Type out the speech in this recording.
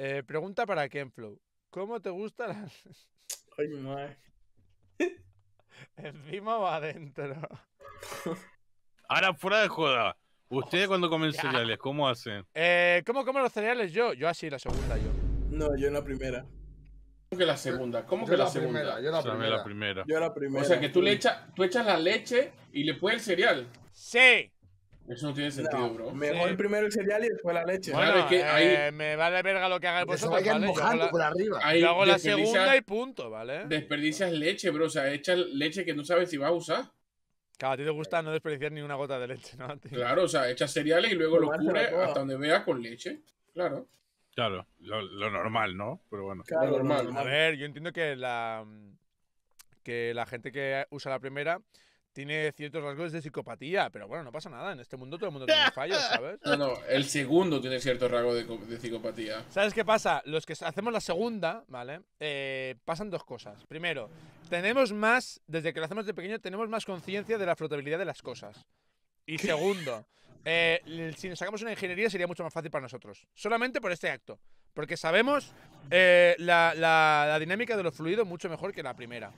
Eh, pregunta para Kenflow. ¿Cómo te gusta la... Ay, madre. Encima va adentro. Ahora, fuera de joda. ¿Ustedes cuando comen cereales, cómo hacen? Eh, ¿Cómo comen los cereales yo? Yo así, la segunda yo. No, yo en la primera. ¿Cómo que la segunda? ¿Cómo yo que la, segunda? Primera, yo la, primera. Yo la primera. O sea que tú le echas, tú echas la leche y le pones el cereal. Sí. Eso no tiene sentido, bro. Me voy primero el cereal y después la leche. Eh, me vale verga lo que haga vosotros, ¿vale? Yo hago la, por arriba. hago la segunda y punto, ¿vale? Desperdicias leche, bro. O sea, echas leche que no sabes si vas a usar. Claro, a ti te gusta no desperdiciar ni una gota de leche, ¿no? Claro, o sea, echas cereales y luego pues lo cubres pues. hasta donde veas con leche. Claro. Claro, lo, normal, ¿no? Pero bueno. Claro, normal. A ver, yo entiendo que la, mm, que la gente que usa la primera tiene ciertos rasgos de psicopatía, pero bueno, no pasa nada. En este mundo todo el mundo tiene fallos, ¿sabes? No, no, el segundo tiene cierto rasgo de, psicopatía. ¿Sabes qué pasa? Los que hacemos la segunda, ¿vale? Eh, pasan dos cosas. Primero, tenemos más, desde que lo hacemos de pequeño, tenemos más conciencia de la flotabilidad de las cosas. Y segundo, eh, si nos sacamos una ingeniería sería mucho más fácil para nosotros. Solamente por este acto. Porque sabemos eh, la, dinámica de los fluidos mucho mejor que la primera.